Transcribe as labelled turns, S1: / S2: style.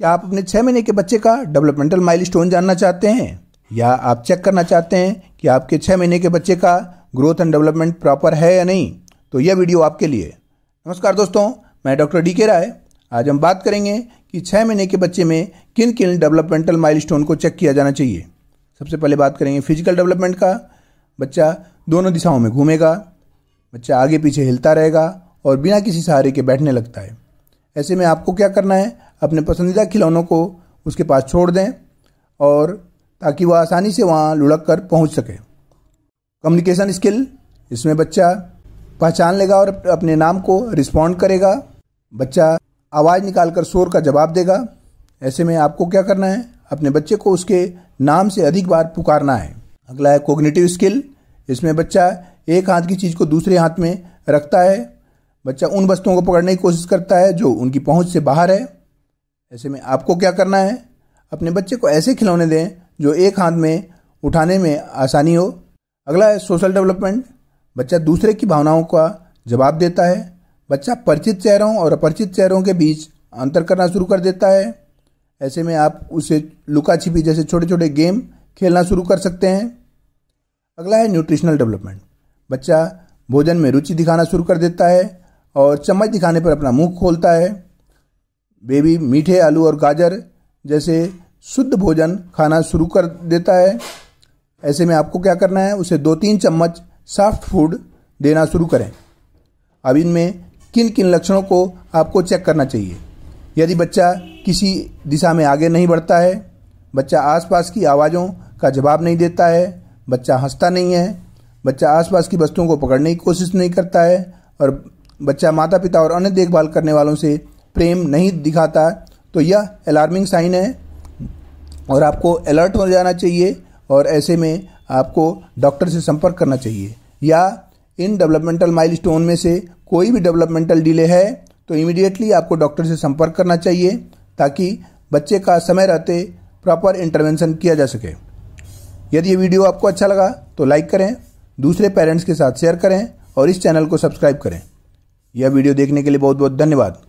S1: क्या आप अपने छः महीने के बच्चे का डेवलपमेंटल माइल जानना चाहते हैं या आप चेक करना चाहते हैं कि आपके छः महीने के बच्चे का ग्रोथ एंड डेवलपमेंट प्रॉपर है या नहीं तो यह वीडियो आपके लिए नमस्कार दोस्तों मैं डॉक्टर डी के राय आज हम बात करेंगे कि छः महीने के बच्चे में किन किन डेवलपमेंटल माइल को चेक किया जाना चाहिए सबसे पहले बात करेंगे फिजिकल डेवलपमेंट का बच्चा दोनों दिशाओं में घूमेगा बच्चा आगे पीछे हिलता रहेगा और बिना किसी सहारे के बैठने लगता है ऐसे में आपको क्या करना है अपने पसंदीदा खिलौनों को उसके पास छोड़ दें और ताकि वह आसानी से वहाँ लुढ़क कर पहुँच सके कम्युनिकेशन स्किल इसमें बच्चा पहचान लेगा और अपने नाम को रिस्पॉन्ड करेगा बच्चा आवाज़ निकाल कर शोर का जवाब देगा ऐसे में आपको क्या करना है अपने बच्चे को उसके नाम से अधिक बार पुकारना है अगला है कोग्नेटिव स्किल इसमें बच्चा एक हाथ की चीज़ को दूसरे हाथ में रखता है बच्चा उन वस्तुओं को पकड़ने की कोशिश करता है जो उनकी पहुंच से बाहर है ऐसे में आपको क्या करना है अपने बच्चे को ऐसे खिलौने दें जो एक हाथ में उठाने में आसानी हो अगला है सोशल डेवलपमेंट बच्चा दूसरे की भावनाओं का जवाब देता है बच्चा परिचित चेहरों और अपरिचित चेहरों के बीच अंतर करना शुरू कर देता है ऐसे में आप उसे लुका छिपी जैसे छोटे छोटे गेम खेलना शुरू कर सकते हैं अगला है न्यूट्रिशनल डेवलपमेंट बच्चा भोजन में रुचि दिखाना शुरू कर देता है और चम्मच दिखाने पर अपना मुंह खोलता है बेबी मीठे आलू और गाजर जैसे शुद्ध भोजन खाना शुरू कर देता है ऐसे में आपको क्या करना है उसे दो तीन चम्मच सॉफ्ट फूड देना शुरू करें अब इनमें किन किन लक्षणों को आपको चेक करना चाहिए यदि बच्चा किसी दिशा में आगे नहीं बढ़ता है बच्चा आसपास की आवाज़ों का जवाब नहीं देता है बच्चा हंसता नहीं है बच्चा आसपास की वस्तुओं को पकड़ने की कोशिश नहीं करता है और बच्चा माता पिता और अन्य देखभाल करने वालों से प्रेम नहीं दिखाता तो यह अलार्मिंग साइन है और आपको अलर्ट हो जाना चाहिए और ऐसे में आपको डॉक्टर से संपर्क करना चाहिए या इन डेवलपमेंटल माइलस्टोन में से कोई भी डेवलपमेंटल डिले है तो इमीडिएटली आपको डॉक्टर से संपर्क करना चाहिए ताकि बच्चे का समय रहते प्रॉपर इंटरवेंशन किया जा सके यदि ये वीडियो आपको अच्छा लगा तो लाइक करें दूसरे पेरेंट्स के साथ शेयर करें और इस चैनल को सब्सक्राइब करें यह वीडियो देखने के लिए बहुत बहुत धन्यवाद